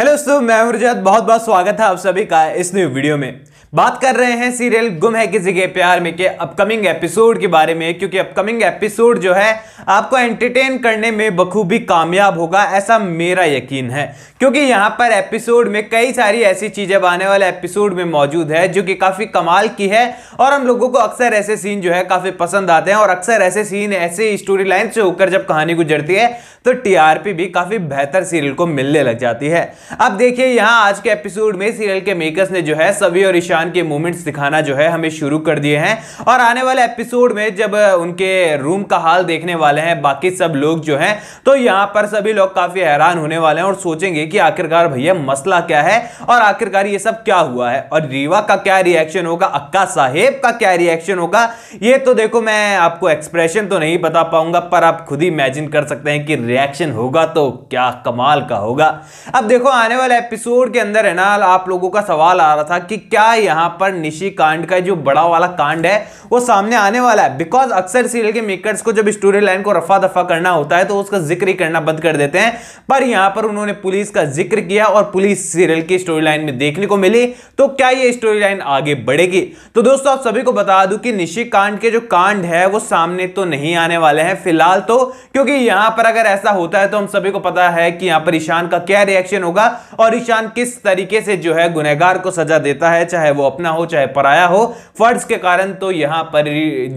hello दोस्तों मैं हरजत बहुत बहुत स्वागत है आप सभी का इस न्यू वीडियो में बात कर रहे हैं सीरियल गुम है किसी के प्यार में के अपकमिंग एपिसोड के बारे में क्योंकि अपकमिंग एपिसोड जो है आपको एंटरटेन करने में बखूबी कामयाब होगा ऐसा मेरा यकीन है क्योंकि यहाँ पर एपिसोड में कई सारी ऐसी चीज़ें आने वाले एपिसोड में मौजूद है जो कि काफ़ी कमाल की है और हम लोगों को अक्सर ऐसे सीन जो है काफ़ी पसंद आते हैं और अक्सर ऐसे सीन ऐसे स्टोरी लाइन से होकर जब कहानी गुजरती है तो टीआरपी भी काफ़ी बेहतर सीरियल को मिलने लग जाती है अब देखिए यहाँ आज के एपिसोड में सीरियल के मेकर्स ने जो है सभी और ईशान के मूवमेंट्स दिखाना जो है हमें शुरू कर दिए हैं और आने वाले एपिसोड में जब उनके रूम का हाल देखने वाले हैं बाकी सब लोग जो है तो यहाँ पर सभी लोग काफ़ी हैरान होने वाले हैं और सोचेंगे कि आखिरकार भैया मसला क्या है और आखिरकार ये सब क्या हुआ है और रीवा का क्या रिएक्शन होगा अक्का साहेब का क्या रिएक्शन होगा ये तो देखो मैं आपको एक्सप्रेशन तो नहीं बता पाऊंगा पर आप खुद ही इमेजिन कर सकते हैं कि रिएक्शन होगा तो क्या कमाल का होगा अब देखो आने वाले एपिसोड के अंदर है ना आप लोगों का सवाल आ रहा था कि क्या यहाँ पर निशी कांड का जो बड़ा वाला कांड है वो सामने आने वाला है बिकॉज अक्सर सीरियल के मेकर्स को जब स्टोरी लाइन को रफा दफा करना होता है तो उसका जिक्र ही करना बंद कर देते हैं पर यहाँ पर उन्होंने पुलिस का जिक्र किया और पुलिस सीरियल की स्टोरी लाइन में देखने को मिली तो क्या ये स्टोरी लाइन आगे बढ़ेगी तो दोस्तों आप सभी को बता दूं कि निशी कांड के जो कांड है वो सामने तो नहीं आने वाले हैं फिलहाल तो क्योंकि यहां पर अगर ऐसा ऐसा होता है तो हम सभी को पता है कि यहां पर ईशान का क्या रिएक्शन होगा और ईशान किस तरीके से जो है गुनहगार को सजा देता है चाहे वो अपना हो चाहे पराया हो फर्ज के कारण तो यहां पर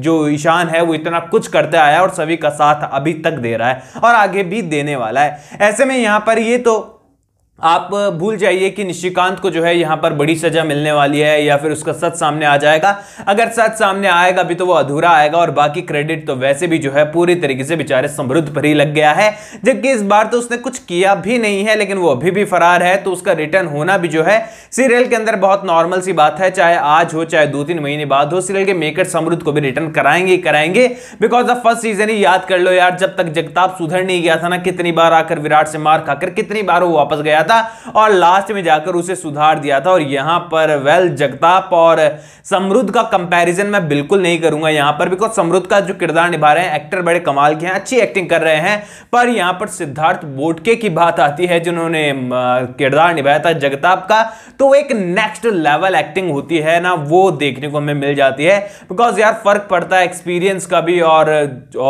जो ईशान है वो इतना कुछ करते आया और सभी का साथ अभी तक दे रहा है और आगे भी देने वाला है ऐसे में यहां पर ये तो आप भूल जाइए कि निशिकांत को जो है यहाँ पर बड़ी सजा मिलने वाली है या फिर उसका सच सामने आ जाएगा अगर सच सामने आएगा भी तो वो अधूरा आएगा और बाकी क्रेडिट तो वैसे भी जो है पूरी तरीके से बेचारे समृद्ध पर ही लग गया है जबकि इस बार तो उसने कुछ किया भी नहीं है लेकिन वो अभी भी फरार है तो उसका रिटर्न होना भी जो है सीरियल के अंदर बहुत नॉर्मल सी बात है चाहे आज हो चाहे दो तीन महीने बाद हो सीरियल के मेकर समृद्ध को भी रिटर्न कराएंगे कराएंगे बिकॉज ऑफ फर्स्ट सीजन ही याद कर लो यार जब तक जगताप सुधर नहीं गया था ना कितनी बार आकर विराट से मार खाकर कितनी बार वो वापस गया था और लास्ट में जाकर उसे सुधार दिया था और यहां पर वेल जगताप और समृद्ध का कंपैरिजन मैं बिल्कुल नहीं करूंगा यहां पर बिकॉज समृद्ध का जो किरदार निभा रहे हैं एक्टर बड़े कमाल के हैं अच्छी एक्टिंग कर रहे हैं पर यहां पर सिद्धार्थ बोटके की बात आती है जिन्होंने किरदार निभाया था जगताप का तो एक नेक्स्ट लेवल एक्टिंग होती है ना वो देखने को हमें मिल जाती है बिकॉज यार फर्क पड़ता है एक्सपीरियंस का भी और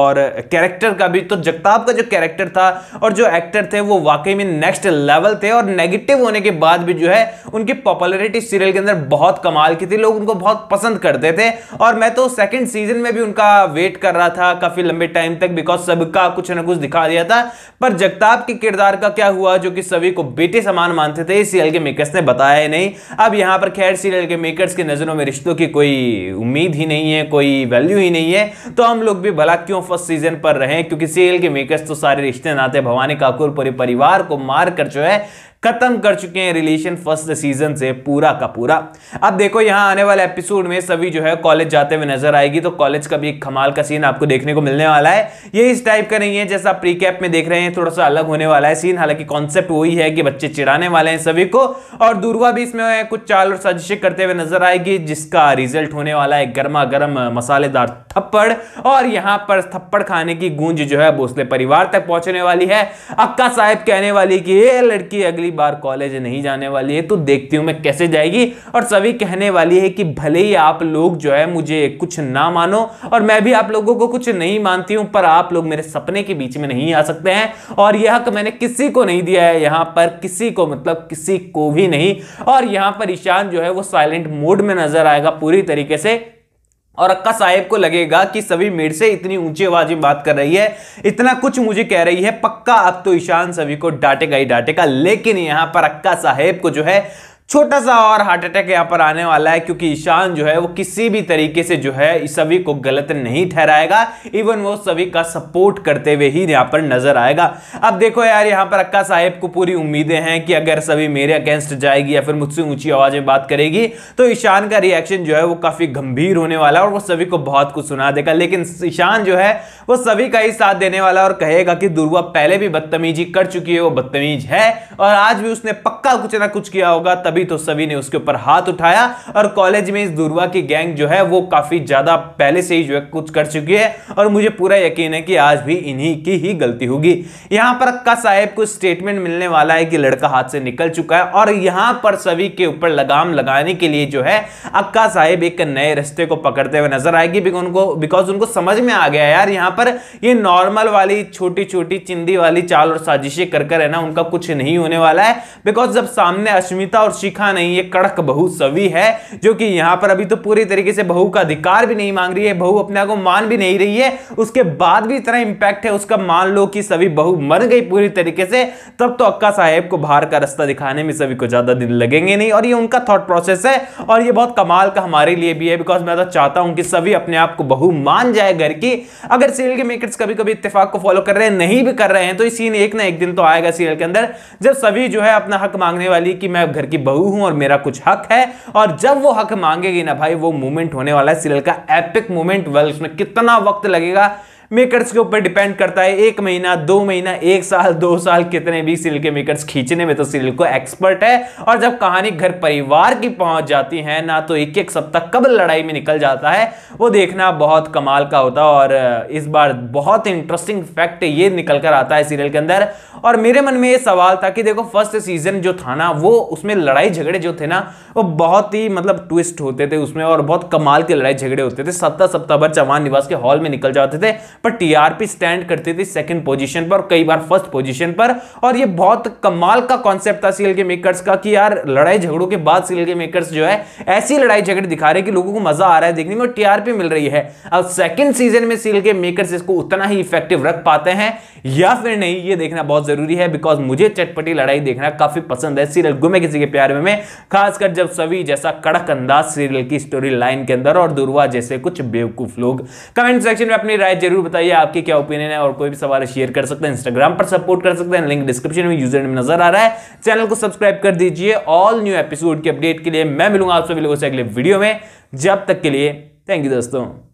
और कैरेक्टर का भी तो जगताप का जो कैरेक्टर था और जो एक्टर थे वो वाकई में नेक्स्ट लेवल थे थे और नेगेटिव होने के बाद भी जो है उनकी पॉपुलरिटी सीरियल के अंदर बहुत कमाल की थी लोग उनको बहुत पसंद करते थे और मैं तो सेकंड सीजन में भी उनका वेट कर रहा था काफी लंबे टाइम तक बिकॉज सबका कुछ ना कुछ दिखा दिया था पर जगताप के किरदार का क्या हुआ जो कि सभी को बेटे समान मानते थे इस सीरियल के मेकर्स ने बताया ही नहीं अब यहां पर खैर सीरियल के मेकर्स की नज़रों में रिश्तों की कोई उम्मीद ही नहीं है कोई वैल्यू ही नहीं है तो हम लोग भी भला क्यों फर्स्ट सीजन पर रहे क्योंकि सीरियल के मेकर्स तो सारे रिश्ते नाते भवानी काकुर पूरे परिवार को मार कर जो है खत्म कर चुके हैं रिलेशन फर्स्ट सीजन से पूरा का पूरा अब देखो यहां आने वाले एपिसोड में सभी जो है कॉलेज जाते हुए नजर आएगी तो कॉलेज का भी एक खमाल का सीन आपको देखने को मिलने वाला है ये इस टाइप का नहीं है जैसा आप प्री कैप में देख रहे हैं थोड़ा सा अलग होने वाला है सीन हालांकि कॉन्सेप्ट वही है कि बच्चे चिड़ाने वाले हैं सभी को और दुर्वा भी इसमें कुछ चाल और साजिशें करते हुए नजर आएगी जिसका रिजल्ट होने वाला है गर्मा गर्म मसालेदार थप थप्पड़ और यहां पर थप्पड़ खाने की गूंज जो है भोसले परिवार तक पहुंचने वाली है अक्का साहब कहने वाली कि ये लड़की अगली बार कॉलेज नहीं जाने वाली है तो देखती हूं मैं कैसे जाएगी और सभी कहने वाली है कि भले ही आप लोग जो है मुझे कुछ ना मानो और मैं भी आप लोगों को कुछ नहीं मानती हूं पर आप लोग मेरे सपने के बीच में नहीं आ सकते हैं और यह हक मैंने किसी को नहीं दिया है यहां पर किसी को मतलब किसी को भी नहीं और यहां पर ईशान जो है वो साइलेंट मोड में नजर आएगा पूरी तरीके से और अक्का साहेब को लगेगा कि सभी मेरे से इतनी ऊंची आवाज में बात कर रही है इतना कुछ मुझे कह रही है पक्का अब तो ईशान सभी को डांटेगा ही डांटेगा लेकिन यहां पर अक्का साहेब को जो है छोटा सा और हार्ट अटैक यहाँ पर आने वाला है क्योंकि ईशान जो है वो किसी भी तरीके से जो है सभी को गलत नहीं ठहराएगा इवन वो सभी का सपोर्ट करते हुए ही यहाँ पर नजर आएगा अब देखो यार यहाँ पर अक्का साहेब को पूरी उम्मीदें हैं कि अगर सभी मेरे अगेंस्ट जाएगी या फिर मुझसे ऊंची आवाज में बात करेगी तो ईशान का रिएक्शन जो है वो काफी गंभीर होने वाला और वो सभी को बहुत कुछ सुना देगा लेकिन ईशान जो है वो सभी का ही साथ देने वाला और कहेगा कि दुर्वा पहले भी बदतमीजी कर चुकी है वो बदतमीज है और आज भी उसने पक्का कुछ ना कुछ किया होगा तभी तभी तो सभी ने उसके ऊपर हाथ उठाया और कॉलेज में इस दुर्वा की गैंग जो है वो काफी ज्यादा पहले से ही जो है कुछ कर चुकी है और मुझे पूरा यकीन है कि आज भी इन्हीं की ही गलती होगी यहां पर अक्का साहेब को स्टेटमेंट मिलने वाला है कि लड़का हाथ से निकल चुका है और यहां पर सभी के ऊपर लगाम लगाने के लिए जो है अक्का साहेब एक नए रस्ते को पकड़ते हुए नजर आएगी उनको बिकॉज उनको समझ में आ गया यार यहां पर ये नॉर्मल वाली छोटी छोटी चिंदी वाली चाल और साजिशें कर कर है ना उनका कुछ नहीं होने वाला है बिकॉज जब सामने अश्मिता और शिखा नहीं है कड़क बहु सवि है जो कि यहां पर अभी तो पूरी तरीके से बहू का अधिकार भी नहीं मांग रही है बहू अपने आप को मान भी नहीं रही है उसके बाद भी इतना इंपैक्ट है उसका मान लो कि सभी बहू मर गई पूरी तरीके से तब तो अक्का साहेब को बाहर का रास्ता दिखाने में सभी को ज्यादा दिन लगेंगे नहीं और ये उनका थॉट प्रोसेस है और ये बहुत कमाल का हमारे लिए भी है बिकॉज मैं तो चाहता हूं कि सभी अपने आप को बहू मान जाए घर की अगर सीरियल के मेकर्स कभी कभी इत्तेफाक को फॉलो कर रहे हैं नहीं भी कर रहे हैं तो इस सीन एक ना एक दिन तो आएगा सीरियल के अंदर जब सभी जो है अपना हक मांगने वाली कि मैं घर की बहू बहू हूं और मेरा कुछ हक है और जब वो हक मांगेगी ना भाई वो मूवमेंट होने वाला है सीरियल का एपिक मूवमेंट वेल उसमें कितना वक्त लगेगा मेकर्स के ऊपर डिपेंड करता है एक महीना दो महीना एक साल दो साल कितने भी सीरियल के मेकर्स खींचने में तो सीरियल को एक्सपर्ट है और जब कहानी घर परिवार की पहुंच जाती है ना तो एक एक सप्ताह कब लड़ाई में निकल जाता है वो देखना बहुत कमाल का होता है और इस बार बहुत इंटरेस्टिंग फैक्ट ये निकल कर आता है सीरियल के अंदर और मेरे मन में ये सवाल था कि देखो फर्स्ट सीजन जो था ना वो उसमें लड़ाई झगड़े जो थे ना वो बहुत ही मतलब ट्विस्ट होते थे उसमें और बहुत कमाल के लड़ाई झगड़े होते थे सप्ताह सप्ताह भर चौहान निवास के हॉल में निकल जाते थे पर टीआरपी स्टैंड करती थी सेकंड पोजीशन पर और कई बार फर्स्ट पोजीशन पर और ये बहुत कमाल का कॉन्सेप्ट था सीएल के मेकर्स का कि यार लड़ाई झगड़ों के बाद सीएल के मेकर्स जो है ऐसी लड़ाई झगड़े दिखा रहे कि लोगों को मजा आ रहा है देखने में टीआरपी मिल रही है अब सेकंड सीजन में सीएल के मेकर्स इसको उतना ही इफेक्टिव रख पाते हैं या फिर नहीं ये देखना बहुत जरूरी है बिकॉज मुझे चटपटी लड़ाई देखना काफी पसंद है सीरियल गुमे किसी के प्यार में खासकर जब सभी जैसा कड़क अंदाज सीरियल की स्टोरी लाइन के अंदर और दुर्वा जैसे कुछ बेवकूफ लोग कमेंट सेक्शन में अपनी राय जरूर बताइए आपके क्या ओपिनियन है और कोई भी सवाल शेयर कर सकते हैं इंस्टाग्राम पर सपोर्ट कर सकते हैं लिंक डिस्क्रिप्शन में यूजर में नजर आ रहा है चैनल को सब्सक्राइब कर दीजिए ऑल न्यू एपिसोड की अपडेट के लिए मैं मिलूंगा आप सभी लोगों से अगले वीडियो में जब तक के लिए थैंक यू दोस्तों